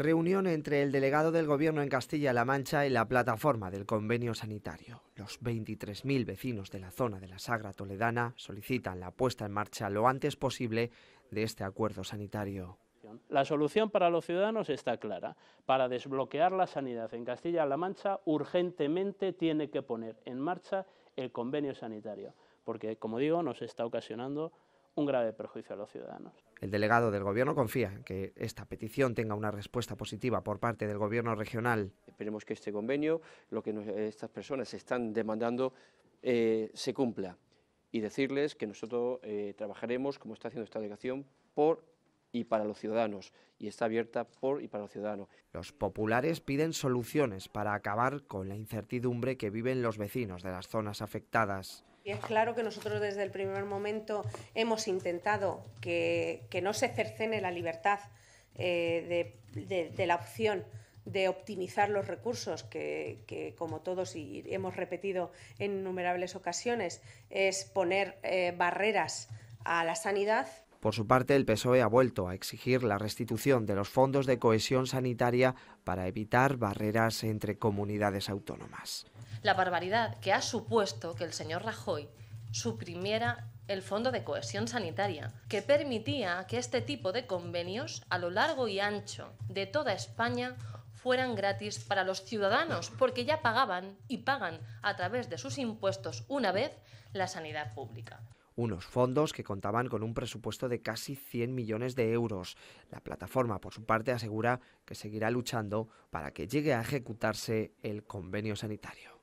Reunión entre el delegado del Gobierno en Castilla-La Mancha y la plataforma del convenio sanitario. Los 23.000 vecinos de la zona de la Sagra Toledana solicitan la puesta en marcha lo antes posible de este acuerdo sanitario. La solución para los ciudadanos está clara. Para desbloquear la sanidad en Castilla-La Mancha, urgentemente tiene que poner en marcha el convenio sanitario, porque, como digo, nos está ocasionando un grave perjuicio a los ciudadanos. El delegado del Gobierno confía en que esta petición tenga una respuesta positiva por parte del Gobierno regional. Esperemos que este convenio, lo que estas personas están demandando, eh, se cumpla y decirles que nosotros eh, trabajaremos, como está haciendo esta delegación, por y para los ciudadanos, y está abierta por y para los ciudadanos. Los populares piden soluciones para acabar con la incertidumbre que viven los vecinos de las zonas afectadas. Y es claro que nosotros desde el primer momento hemos intentado que, no se cercene la libertad eh, de, la opción de optimizar los recursos, que, como todos y hemos repetido en innumerables ocasiones, es poner eh, barreras a la sanidad por su parte, el PSOE ha vuelto a exigir la restitución de los fondos de cohesión sanitaria para evitar barreras entre comunidades autónomas. La barbaridad que ha supuesto que el señor Rajoy suprimiera el Fondo de Cohesión Sanitaria, que permitía que este tipo de convenios a lo largo y ancho de toda España fueran gratis para los ciudadanos, porque ya pagaban y pagan a través de sus impuestos una vez la sanidad pública unos fondos que contaban con un presupuesto de casi 100 millones de euros. La plataforma, por su parte, asegura que seguirá luchando para que llegue a ejecutarse el convenio sanitario.